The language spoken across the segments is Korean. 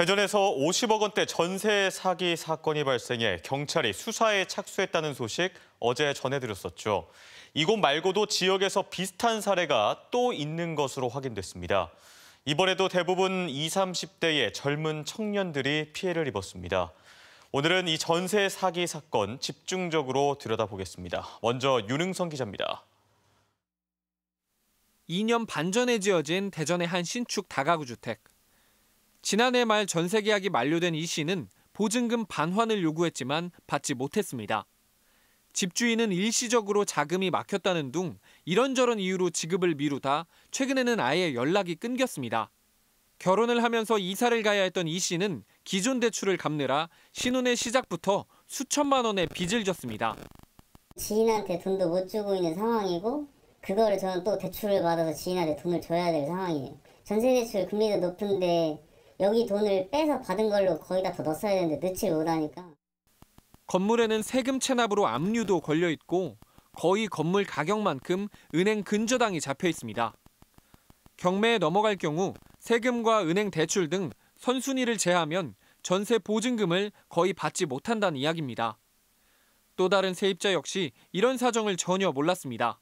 대전에서 50억 원대 전세 사기 사건이 발생해 경찰이 수사에 착수했다는 소식 어제 전해드렸었죠. 이곳 말고도 지역에서 비슷한 사례가 또 있는 것으로 확인됐습니다. 이번에도 대부분 20, 30대의 젊은 청년들이 피해를 입었습니다. 오늘은 이 전세 사기 사건 집중적으로 들여다보겠습니다. 먼저 윤흥성 기자입니다. 2년 반 전에 지어진 대전의 한 신축 다가구 주택. 지난해 말 전세 계약이 만료된 이 씨는 보증금 반환을 요구했지만 받지 못했습니다. 집주인은 일시적으로 자금이 막혔다는 둥 이런저런 이유로 지급을 미루다 최근에는 아예 연락이 끊겼습니다. 결혼을 하면서 이사를 가야 했던 이 씨는 기존 대출을 갚느라 신혼의 시작부터 수천만 원의 빚을 졌습니다. 지인한테 돈도 못 주고 있는 상황이고 그거를 저는 또 대출을 받아서 지인한테 돈을 줘야 될 상황이에요. 전세 대출 금리도 높은데 여기 돈을 빼서 받은 걸로 거의 다 더 넣었어야 되는데 넣지 못하니까. 건물에는 세금 체납으로 압류도 걸려 있고 거의 건물 가격만큼 은행 근저당이 잡혀 있습니다. 경매에 넘어갈 경우 세금과 은행 대출 등 선순위를 제하면 전세 보증금을 거의 받지 못한다는 이야기입니다. 또 다른 세입자 역시 이런 사정을 전혀 몰랐습니다.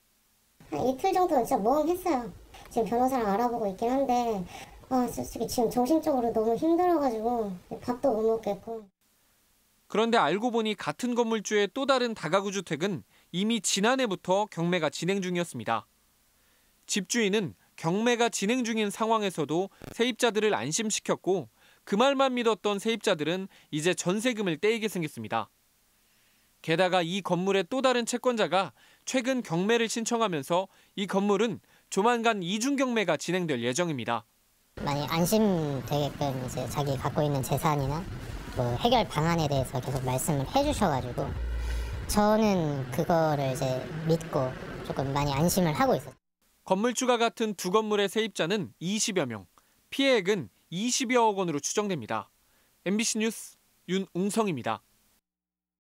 이틀 정도 진짜 모험했어요. 지금 변호사를 알아보고 있긴 한데 아, 솔직히 지금 정신적으로 너무 힘들어가지고 밥도 못 먹겠고. 그런데 알고 보니 같은 건물주의 또 다른 다가구 주택은 이미 지난해부터 경매가 진행 중이었습니다. 집주인은 경매가 진행 중인 상황에서도 세입자들을 안심시켰고 그 말만 믿었던 세입자들은 이제 전세금을 떼이게 생겼습니다. 게다가 이 건물의 또 다른 채권자가 최근 경매를 신청하면서 이 건물은 조만간 이중 경매가 진행될 예정입니다. 많이 안심되게끔 이제 자기 갖고 있는 재산이나 뭐 해결 방안에 대해서 계속 말씀을 해주셔가지고 저는 그거를 이제 믿고 조금 많이 안심을 하고 있었죠. 건물주가 같은 두 건물의 세입자는 20여 명, 피해액은 20여억 원으로 추정됩니다. MBC 뉴스 윤웅성입니다.